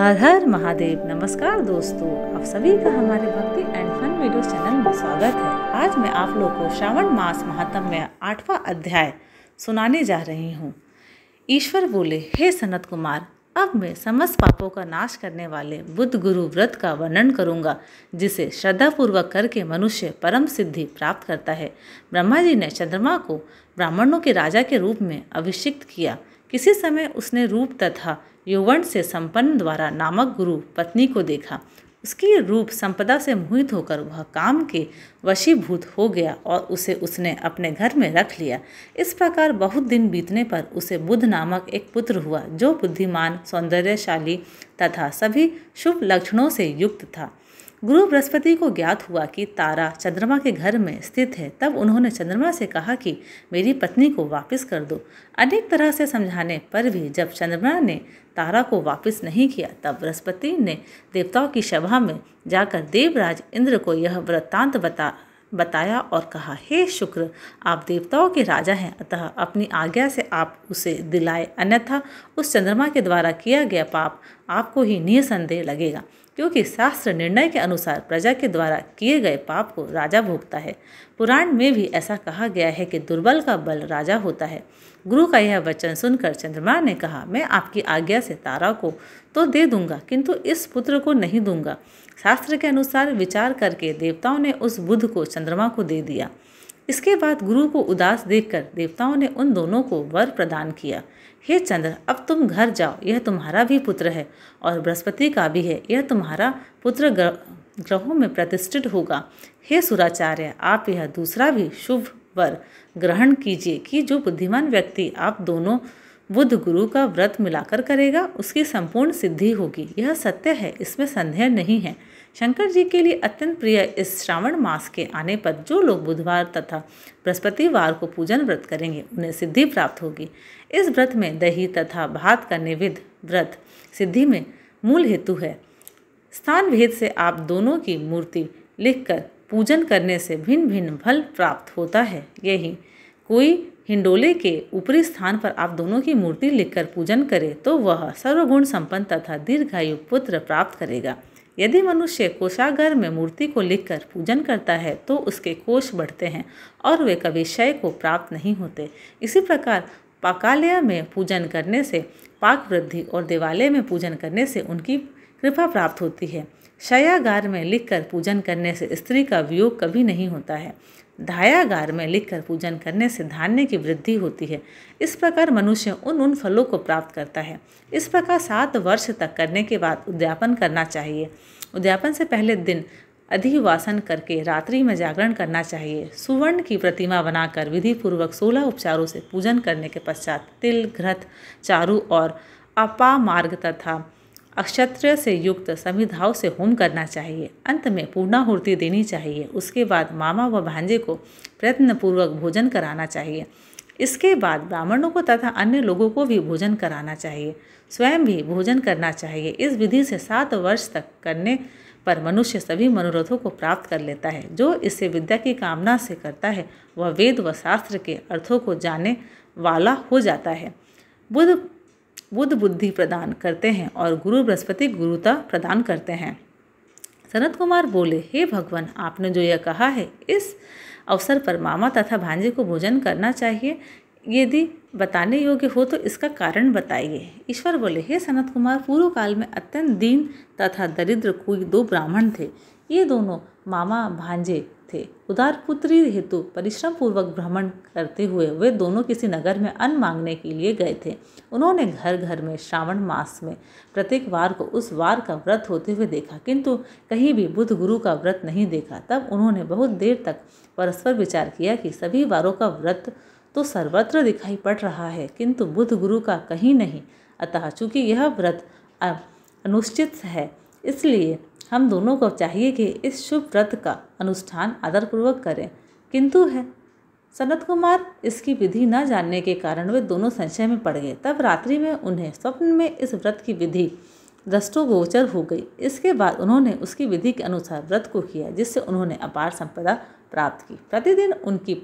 हर हर महादेव नमस्कार दोस्तों आप सभी का हमारे भक्ति एंड फन वीडियो चैनल में स्वागत है आज मैं आप लोग को श्रावण मास महात्म में आठवां अध्याय सुनाने जा रही हूँ ईश्वर बोले हे सनत कुमार अब मैं समस्त पापों का नाश करने वाले बुद्ध गुरु व्रत का वर्णन करूंगा जिसे श्रद्धापूर्वक करके मनुष्य परम सिद्धि प्राप्त करता है ब्रह्मा जी ने चंद्रमा को ब्राह्मणों के राजा के रूप में अभिषिक्त किया किसी समय उसने रूप तथा यौवन से संपन्न द्वारा नामक गुरु पत्नी को देखा उसकी रूप संपदा से मोहित होकर वह काम के वशीभूत हो गया और उसे उसने अपने घर में रख लिया इस प्रकार बहुत दिन बीतने पर उसे बुद्ध नामक एक पुत्र हुआ जो बुद्धिमान सौंदर्यशाली तथा सभी शुभ लक्षणों से युक्त था गुरु बृहस्पति को ज्ञात हुआ कि तारा चंद्रमा के घर में स्थित है तब उन्होंने चंद्रमा से कहा कि मेरी पत्नी को वापस कर दो अनेक तरह से समझाने पर भी जब चंद्रमा ने तारा को वापस नहीं किया तब बृहस्पति ने देवताओं की सभा में जाकर देवराज इंद्र को यह वृत्तांत बता बताया और कहा हे शुक्र आप देवताओं के राजा हैं अतः अपनी आज्ञा से आप उसे दिलाए अन्यथा उस चंद्रमा के द्वारा किया गया पाप आपको ही निसंदेह लगेगा क्योंकि शास्त्र निर्णय के अनुसार प्रजा के द्वारा किए गए पाप को राजा भोगता है पुराण में भी ऐसा कहा गया है कि दुर्बल का बल राजा होता है गुरु का यह वचन सुनकर चंद्रमा ने कहा मैं आपकी आज्ञा से तारा को तो दे दूंगा किंतु इस पुत्र को नहीं दूंगा शास्त्र के अनुसार विचार करके देवताओं ने उस बुध को चंद्रमा को दे दिया इसके बाद गुरु को उदास देखकर देवताओं ने उन दोनों को वर प्रदान किया हे चंद्र अब तुम घर जाओ यह तुम्हारा भी पुत्र है और बृहस्पति का भी है यह तुम्हारा पुत्र ग्रहों में प्रतिष्ठित होगा हे सुराचार्य आप यह दूसरा भी शुभ वर ग्रहण कीजिए कि जो बुद्धिमान व्यक्ति आप दोनों बुद्ध गुरु का व्रत मिलाकर करेगा उसकी संपूर्ण सिद्धि होगी यह सत्य है इसमें संदेह नहीं है शंकर जी के लिए अत्यंत प्रिय इस श्रावण मास के आने पर जो लोग बुधवार तथा बृहस्पतिवार को पूजन व्रत करेंगे उन्हें सिद्धि प्राप्त होगी इस व्रत में दही तथा भात का निविध व्रत सिद्धि में मूल हेतु है स्थान भेद से आप दोनों की मूर्ति लिखकर पूजन करने से भिन्न भिन्न फल प्राप्त होता है यही कोई हिंडोले के ऊपरी स्थान पर आप दोनों की मूर्ति लिखकर पूजन करें तो वह सर्वगुण संपन्न तथा दीर्घायु पुत्र प्राप्त करेगा यदि मनुष्य कोषागार में मूर्ति को लिखकर पूजन करता है तो उसके कोष बढ़ते हैं और वे कभी क्षय को प्राप्त नहीं होते इसी प्रकार पाकालय में पूजन करने से पाक वृद्धि और देवालय में पूजन करने से उनकी कृपा प्राप्त होती है शयागार में लिखकर पूजन करने से स्त्री का वियोग कभी नहीं होता है धायागार में लिखकर पूजन करने से धान्य की वृद्धि होती है इस प्रकार मनुष्य उन उन फलों को प्राप्त करता है इस प्रकार सात वर्ष तक करने के बाद उद्यापन करना चाहिए उद्यापन से पहले दिन अधिवासन करके रात्रि में जागरण करना चाहिए सुवर्ण की प्रतिमा बनाकर विधिपूर्वक सोलह उपचारों से पूजन करने के पश्चात तिल घृत चारू और अपामार्ग तथा अक्षत्र से युक्त सभी धाव से होम करना चाहिए अंत में पूर्णाहूर्ति देनी चाहिए उसके बाद मामा व भांजे को प्रयत्नपूर्वक भोजन कराना चाहिए इसके बाद ब्राह्मणों को तथा अन्य लोगों को भी भोजन कराना चाहिए स्वयं भी भोजन करना चाहिए इस विधि से सात वर्ष तक करने पर मनुष्य सभी मनोरथों को प्राप्त कर लेता है जो इसे विद्या की कामना से करता है वह वेद व शास्त्र के अर्थों को जाने वाला हो जाता है बुद्ध बुद्ध बुद्धि प्रदान करते हैं और गुरु बृहस्पति गुरुता प्रदान करते हैं सनत कुमार बोले हे भगवान आपने जो यह कहा है इस अवसर पर मामा तथा भांजे को भोजन करना चाहिए यदि बताने योग्य हो तो इसका कारण बताइए ईश्वर बोले हे सनत कुमार पूर्व काल में अत्यंत दीन तथा दरिद्र कोई दो ब्राह्मण थे ये दोनों मामा भांजे थे उदार पुत्री हेतु परिश्रम पूर्वक भ्रमण करते हुए वे दोनों किसी नगर में अन्न मांगने के लिए गए थे उन्होंने घर घर में श्रावण मास में प्रत्येक वार को उस वार का व्रत होते हुए देखा किंतु कहीं भी बुध गुरु का व्रत नहीं देखा तब उन्होंने बहुत देर तक परस्पर विचार किया कि सभी वारों का व्रत तो सर्वत्र दिखाई पड़ रहा है किंतु बुध गुरु का कहीं नहीं अतः चूँकि यह व्रत अनुश्चित है इसलिए हम दोनों को चाहिए कि इस शुभ व्रत का अनुष्ठान आदरपूर्वक करें किंतु है सनत कुमार इसकी विधि न जानने के कारण वे दोनों संशय में पड़ गए तब रात्रि में उन्हें स्वप्न में इस व्रत की विधि दृष्टोगोचर हो गई इसके बाद उन्होंने उसकी विधि के अनुसार व्रत को किया जिससे उन्होंने अपार संपदा प्राप्त की प्रतिदिन उनकी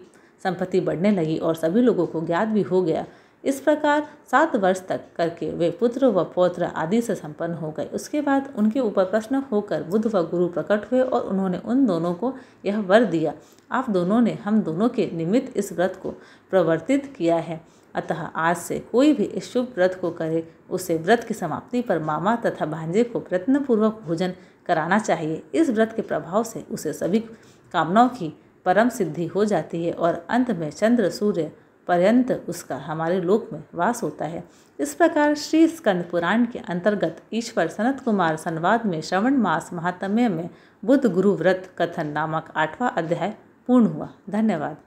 संपत्ति बढ़ने लगी और सभी लोगों को ज्ञात भी हो गया इस प्रकार सात वर्ष तक करके वे पुत्र व पौत्र आदि से संपन्न हो गए उसके बाद उनके ऊपर प्रश्न होकर बुद्ध व गुरु प्रकट हुए और उन्होंने उन दोनों को यह वर दिया आप दोनों ने हम दोनों के निमित्त इस व्रत को प्रवर्तित किया है अतः आज से कोई भी इस शुभ व्रत को करे उसे व्रत की समाप्ति पर मामा तथा भांजे को प्रयत्नपूर्वक भोजन कराना चाहिए इस व्रत के प्रभाव से उसे सभी कामनाओं की परम सिद्धि हो जाती है और अंत में चंद्र सूर्य पर्यंत उसका हमारे लोक में वास होता है इस प्रकार श्री स्कंद पुराण के अंतर्गत ईश्वर सनत कुमार संवाद में श्रवण मास महात्म्य में बुद्ध गुरु व्रत कथन नामक आठवां अध्याय पूर्ण हुआ धन्यवाद